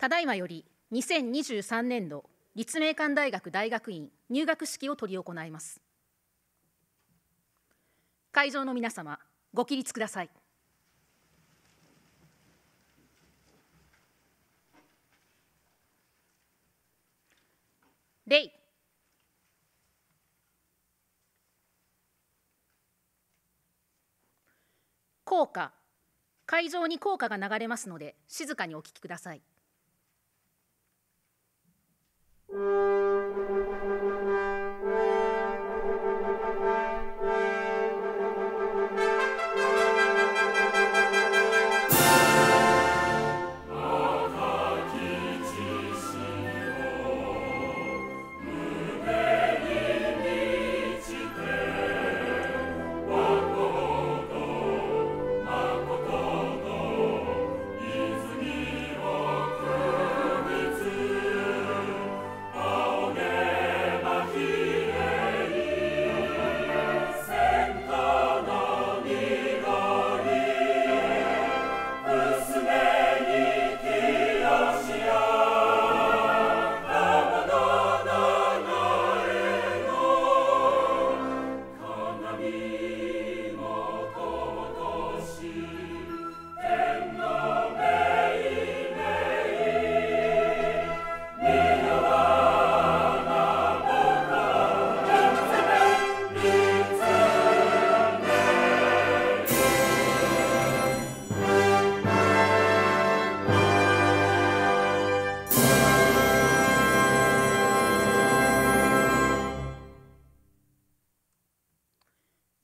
ただいまより2023年度立命館大学大学院入学式を執り行います会場の皆様ご起立ください礼校歌会場に校歌が流れますので静かにお聞きください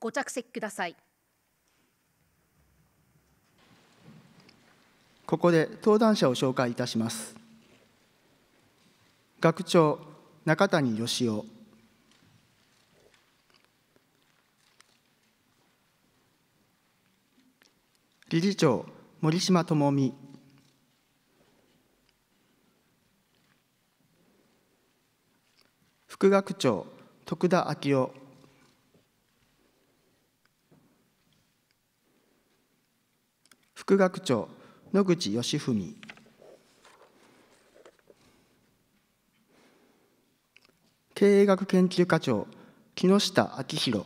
ご着席ください。ここで登壇者を紹介いたします。学長中谷義雄理事長森島智美副学長徳田昭夫副学長野口義文経営学研究課長木下昭弘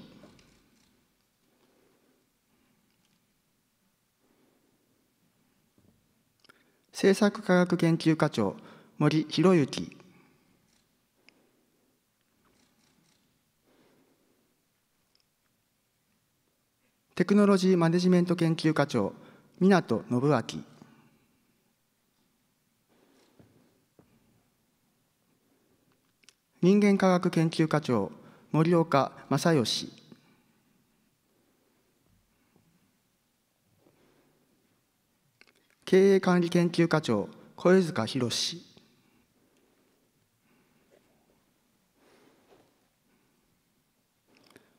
政策科学研究課長森博之テクノロジーマネジメント研究課長湊信明人間科学研究課長森岡正義経営管理研究課長小塚宏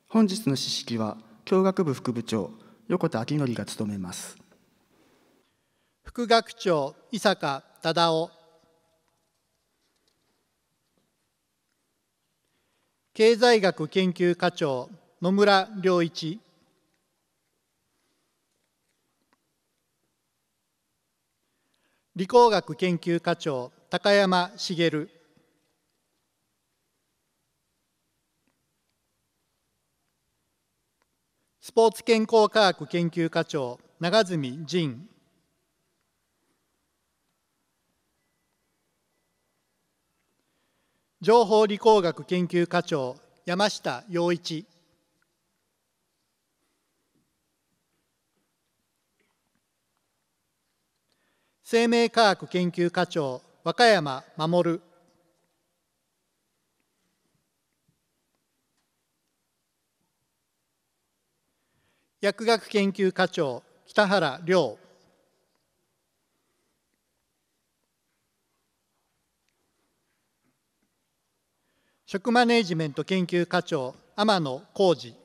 本日の指式は教学部副部長横田明則が務めます副学長伊坂忠夫経済学研究課長野村良一理工学研究課長高山茂スポーツ健康科学研究課長長住仁情報理工学研究課長山下洋一生命科学研究課長和歌山守薬学研究課長北原亮職マネジメント研究課長天野浩二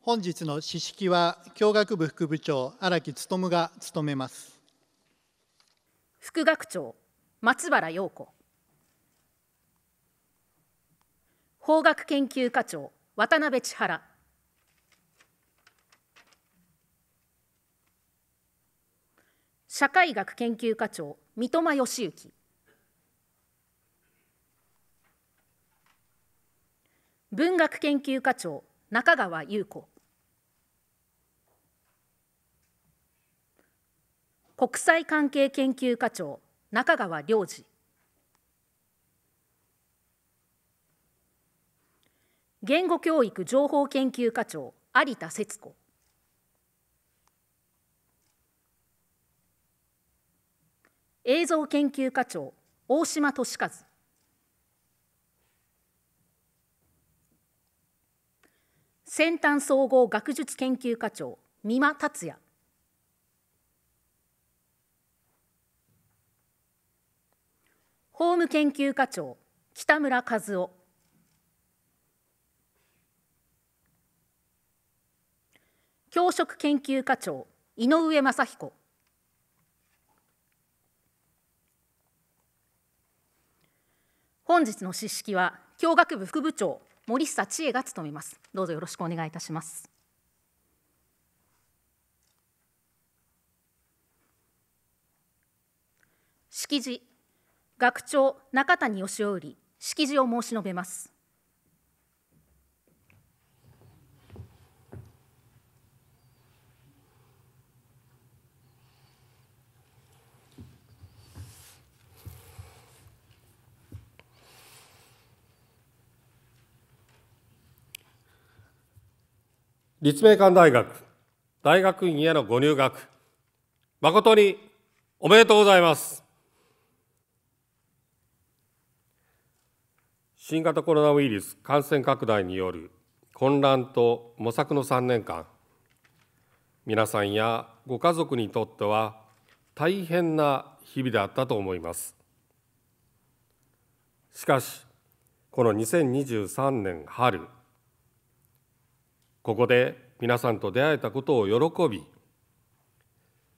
本日の指式は教学部副部長荒木勉が務めます副学長松原陽子法学研究課長渡辺千原社会学研究課長三笘義行文学研究課長中川優子国際関係研究課長中川良二言語教育情報研究課長有田節子映像研究課長大島敏和先端総合学術研究課長三馬達也法務研究課長北村和夫教職研究課長井上雅彦本日の詩式は教学部副部長森下千恵が務めますどうぞよろしくお願いいたします式辞学長中谷義雄より式辞を申し述べます立命館大学大学院へのご入学誠におめでとうございます新型コロナウイルス感染拡大による混乱と模索の3年間皆さんやご家族にとっては大変な日々であったと思いますしかしこの2023年春ここで皆さんと出会えたことを喜び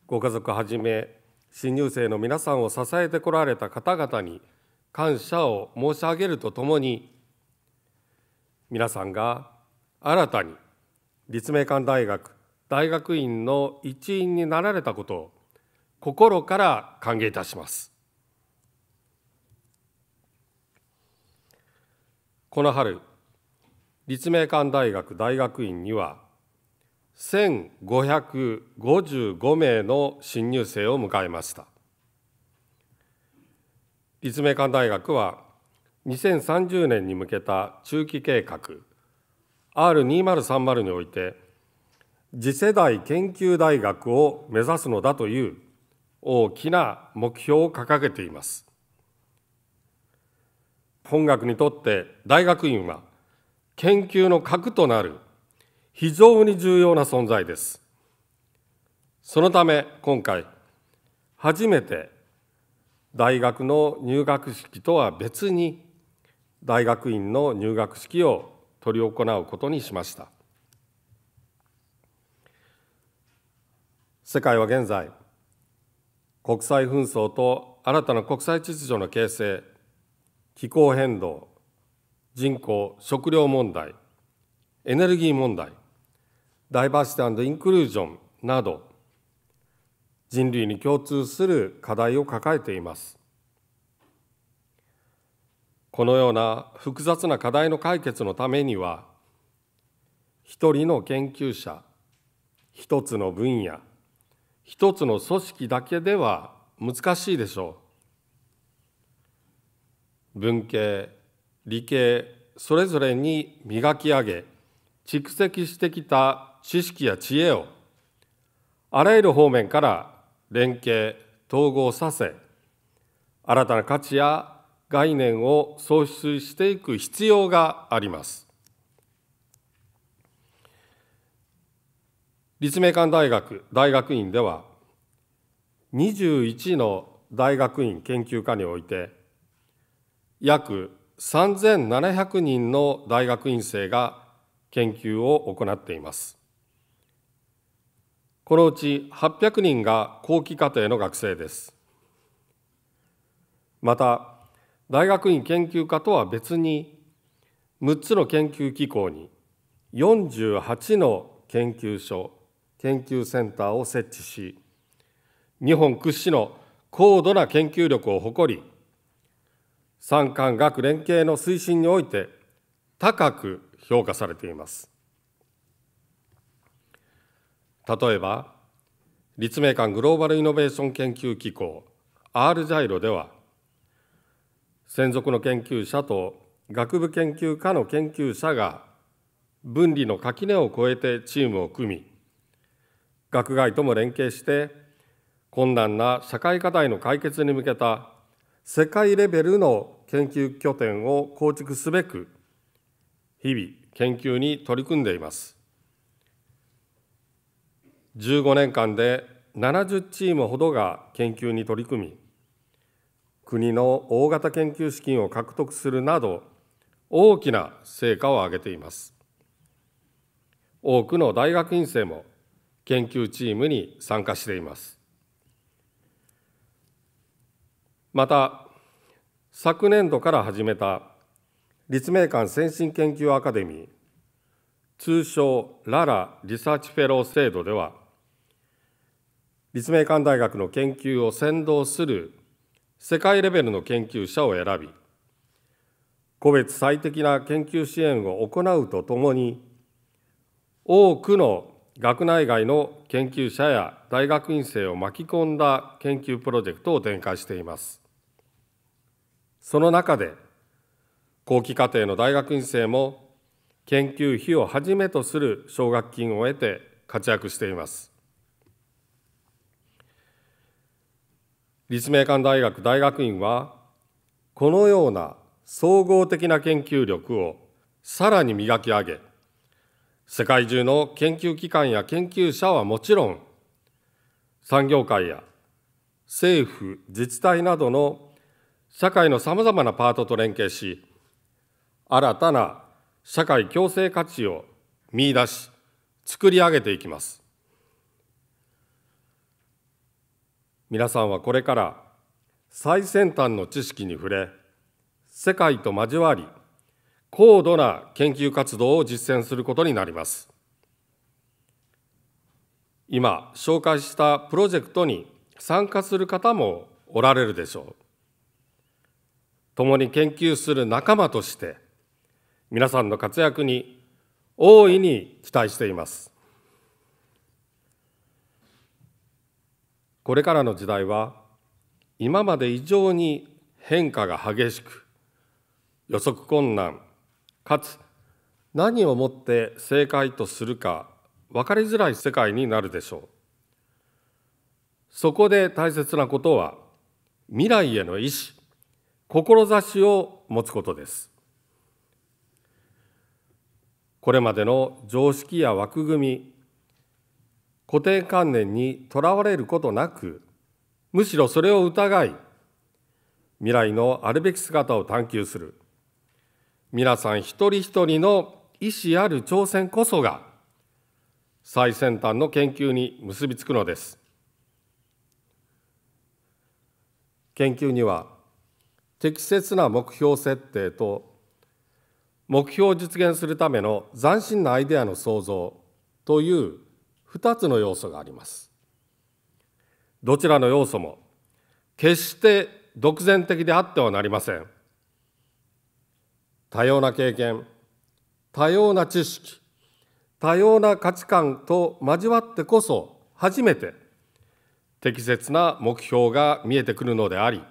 ご家族はじめ新入生の皆さんを支えてこられた方々に感謝を申し上げるとともに皆さんが新たに立命館大学大学院の一員になられたことを心から歓迎いたしますこの春立命館大学大学院には1555名の新入生を迎えました立命館大学は2030年に向けた中期計画 R2030 において次世代研究大学を目指すのだという大きな目標を掲げています本学にとって大学院は研究の核となる非常に重要な存在です。そのため今回、初めて大学の入学式とは別に大学院の入学式を執り行うことにしました世界は現在国際紛争と新たな国際秩序の形成気候変動人口、食料問題、エネルギー問題、ダイバーシティインクルージョンなど、人類に共通する課題を抱えています。このような複雑な課題の解決のためには、一人の研究者、一つの分野、一つの組織だけでは難しいでしょう。文系理系それぞれに磨き上げ蓄積してきた知識や知恵をあらゆる方面から連携統合させ新たな価値や概念を創出していく必要があります。立命館大学大学院では21の大学院研究科において約3700人の大学院生が研究を行っています。このうち800人が後期課程の学生です。また、大学院研究科とは別に、6つの研究機構に48の研究所、研究センターを設置し、日本屈指の高度な研究力を誇り、産官学連携の推進において高く評価されています。例えば、立命館グローバルイノベーション研究機構 R ジャイロでは、専属の研究者と学部研究科の研究者が分離の垣根を越えてチームを組み、学外とも連携して困難な社会課題の解決に向けた世界レベルの研究拠点を構築すべく日々研究に取り組んでいます15年間で70チームほどが研究に取り組み国の大型研究資金を獲得するなど大きな成果を上げています多くの大学院生も研究チームに参加していますまた昨年度から始めた立命館先進研究アカデミー通称ララリサーチフェロー制度では立命館大学の研究を先導する世界レベルの研究者を選び個別最適な研究支援を行うとともに多くの学内外の研究者や大学院生を巻き込んだ研究プロジェクトを展開しています。その中で後期課程の大学院生も研究費をはじめとする奨学金を得て活躍しています立命館大学大学院はこのような総合的な研究力をさらに磨き上げ世界中の研究機関や研究者はもちろん産業界や政府自治体などの社会のさまざまなパートと連携し、新たな社会共生価値を見出し、作り上げていきます。皆さんはこれから最先端の知識に触れ、世界と交わり、高度な研究活動を実践することになります。今、紹介したプロジェクトに参加する方もおられるでしょう。共に研究する仲間として皆さんの活躍に大いに期待していますこれからの時代は今まで以上に変化が激しく予測困難かつ何をもって正解とするか分かりづらい世界になるでしょうそこで大切なことは未来への意志志を持つことです。これまでの常識や枠組み、固定観念にとらわれることなく、むしろそれを疑い、未来のあるべき姿を探求する、皆さん一人一人の意思ある挑戦こそが、最先端の研究に結びつくのです。研究には適切な目標設定と目標を実現するための斬新なアイデアの創造という2つの要素があります。どちらの要素も決して独善的であってはなりません。多様な経験、多様な知識、多様な価値観と交わってこそ初めて適切な目標が見えてくるのであり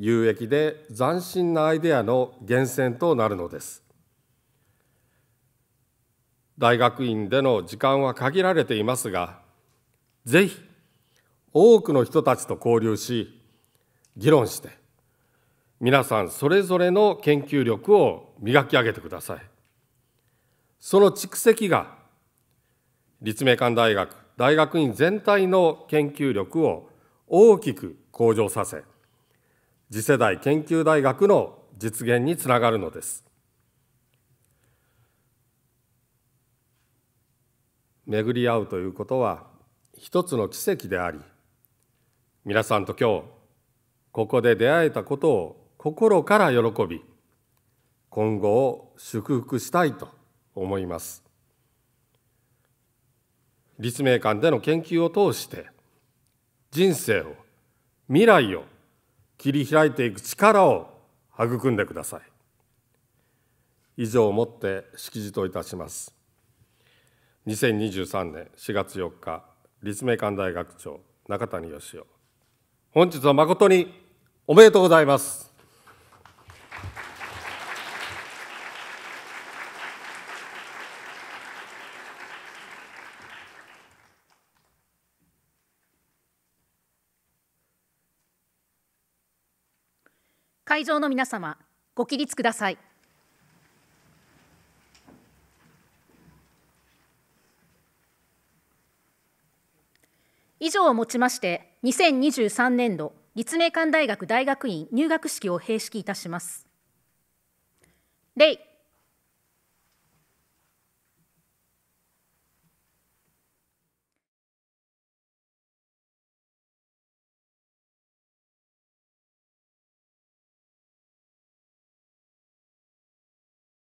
有益で斬新なアイデアの源泉となるのです大学院での時間は限られていますがぜひ多くの人たちと交流し議論して皆さんそれぞれの研究力を磨き上げてくださいその蓄積が立命館大学大学院全体の研究力を大きく向上させ次世代研究大学の実現につながるのです。巡り合うということは一つの奇跡であり皆さんと今日ここで出会えたことを心から喜び今後を祝福したいと思います立命館での研究を通して人生を未来を切り開いていく力を育んでください以上をもって式辞といたします2023年4月4日立命館大学長中谷義雄本日は誠におめでとうございます会場の皆様、ご起立ください。以上をもちまして、2023年度立命館大学大学院入学式を閉式いたします。